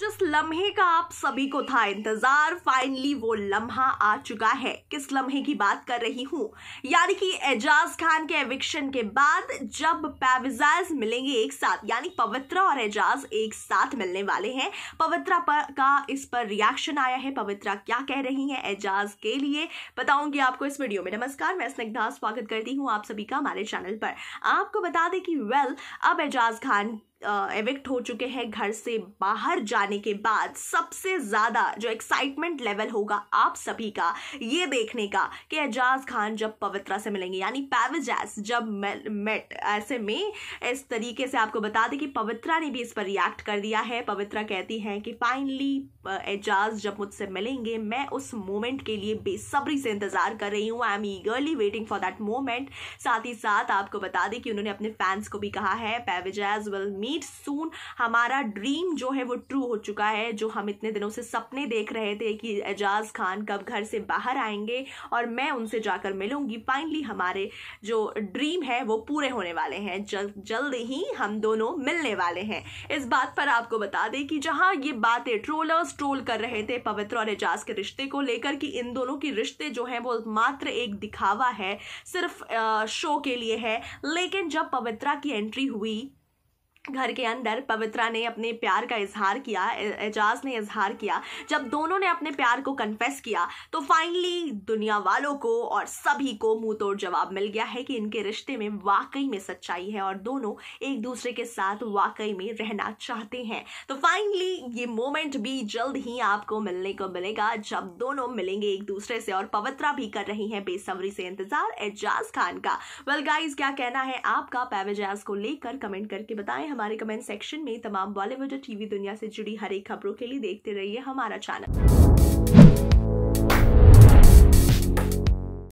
जिस लम्हे का आप सभी को था इंतजार फाइनली वो लम्हा आ चुका है किस लम्हे की बात कर रही हूँ यानी कि एजाज खान के एविक्शन के बाद जब पैविजाज मिलेंगे एक साथ यानी पवित्रा और एजाज एक साथ मिलने वाले हैं पवित्रा पर का इस पर रिएक्शन आया है पवित्रा क्या कह रही है एजाज के लिए बताऊंगी आपको इस वीडियो में नमस्कार मैं स्निग्धा स्वागत करती हूँ आप सभी का हमारे चैनल पर आपको बता दें कि वेल अब एजाज खान एविक्ट हो चुके हैं घर से बाहर जाने के बाद सबसे ज़्यादा जो एक्साइटमेंट लेवल होगा आप सभी का ये देखने का कि एजाज खान जब पवित्रा से मिलेंगे यानी पैवजैस जब मेट ऐसे में इस तरीके से आपको बता दें कि पवित्रा ने भी इस पर रिएक्ट कर दिया है पवित्रा कहती हैं कि फाइनली एजाज जब मुझसे मिलेंगे मैं उस मोमेंट के लिए बेसब्री से इंतज़ार कर रही हूँ I am eagerly waiting for that moment साथ ही साथ आपको बता दें कि उन्होंने अपने फैंस को भी कहा है पैवजैज विल मी नीड सून हमारा ड्रीम जो है वो ट्रू हो चुका है जो हम इतने दिनों से सपने देख रहे थे कि एजाज खान कब घर से बाहर आएंगे और मैं उनसे जाकर मिलूंगी फाइनली हमारे जो ड्रीम है वो पूरे होने वाले हैं जल, जल्द ही हम दोनों मिलने वाले हैं इस बात पर आपको बता दें कि जहां ये बातें ट्रोलर्स ट्रोल कर रहे थे पवित्र और एजाज के रिश्ते को लेकर कि इन दोनों की रिश्ते जो है वो मात्र एक दिखावा है सिर्फ शो के लिए है लेकिन जब पवित्रा की एंट्री हुई घर के अंदर पवित्रा ने अपने प्यार का इजहार किया एजाज ने इजहार किया जब दोनों ने अपने प्यार को कन्फेस किया तो फाइनली दुनिया वालों को और सभी को मुंह तोड़ जवाब मिल गया है कि इनके रिश्ते में वाकई में सच्चाई है और दोनों एक दूसरे के साथ वाकई में रहना चाहते हैं तो फाइनली ये मोमेंट भी जल्द ही आपको मिलने को मिलेगा जब दोनों मिलेंगे एक दूसरे से और पवित्रा भी कर रही है बेसब्री से इंतजार एजाज खान का वेल well, गाइज क्या कहना है आपका पैवेजाज को लेकर कमेंट करके बताएं हमारे कमेंट सेक्शन में तमाम बॉलीवुड और टीवी दुनिया से जुड़ी हर एक खबरों के लिए देखते रहिए हमारा चैनल